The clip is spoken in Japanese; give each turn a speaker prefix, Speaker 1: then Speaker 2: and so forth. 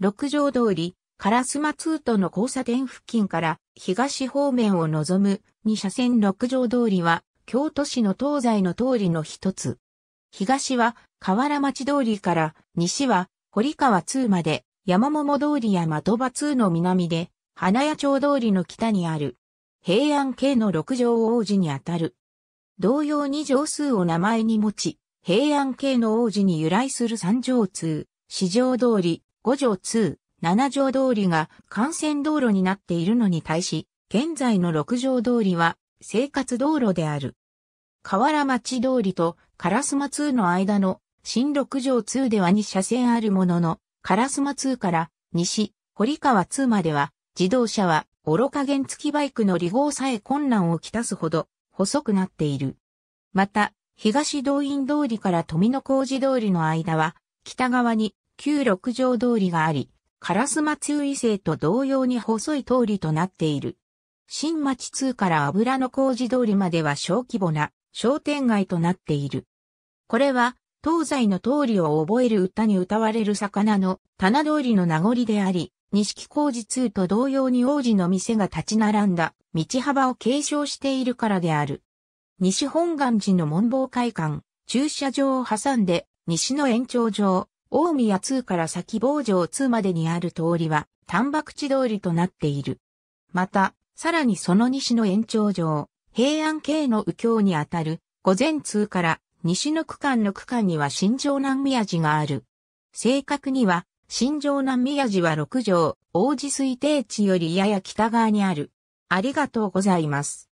Speaker 1: 六
Speaker 2: 条通り、烏丸通との交差点付近から東方面を望む2車線六条通りは京都市の東西の通りの一つ。東は河原町通りから西は堀川通まで山桃通りや的場通の南で花屋町通りの北にある平安系の六条王子にあたる。同様に条数を名前に持ち、平安系の王子に由来する三条通、四条通り、5条2、7条通りが幹線道路になっているのに対し、現在の6条通りは生活道路である。河原町通りと烏マ2の間の新6条2では2車線あるものの、烏マ2から西、堀川2までは自動車は愚か原付きバイクの離合さえ困難をきたすほど細くなっている。また、東動員通りから富小路通りの間は、北側に旧六条通りがあり、烏マ通伊勢と同様に細い通りとなっている。新町通から油の工事通りまでは小規模な商店街となっている。これは東西の通りを覚える歌に歌われる魚の棚通りの名残であり、錦工事通と同様に王子の店が立ち並んだ道幅を継承しているからである。西本願寺の文房会館、駐車場を挟んで西の延長上、大宮2から先坊城2までにある通りは、丹白地通りとなっている。また、さらにその西の延長上、平安系の右京にあたる、午前通から西の区間の区間には新城南宮寺がある。正確には、新城南宮寺は六条、王子水定地よりやや北側にある。ありがとうございま
Speaker 1: す。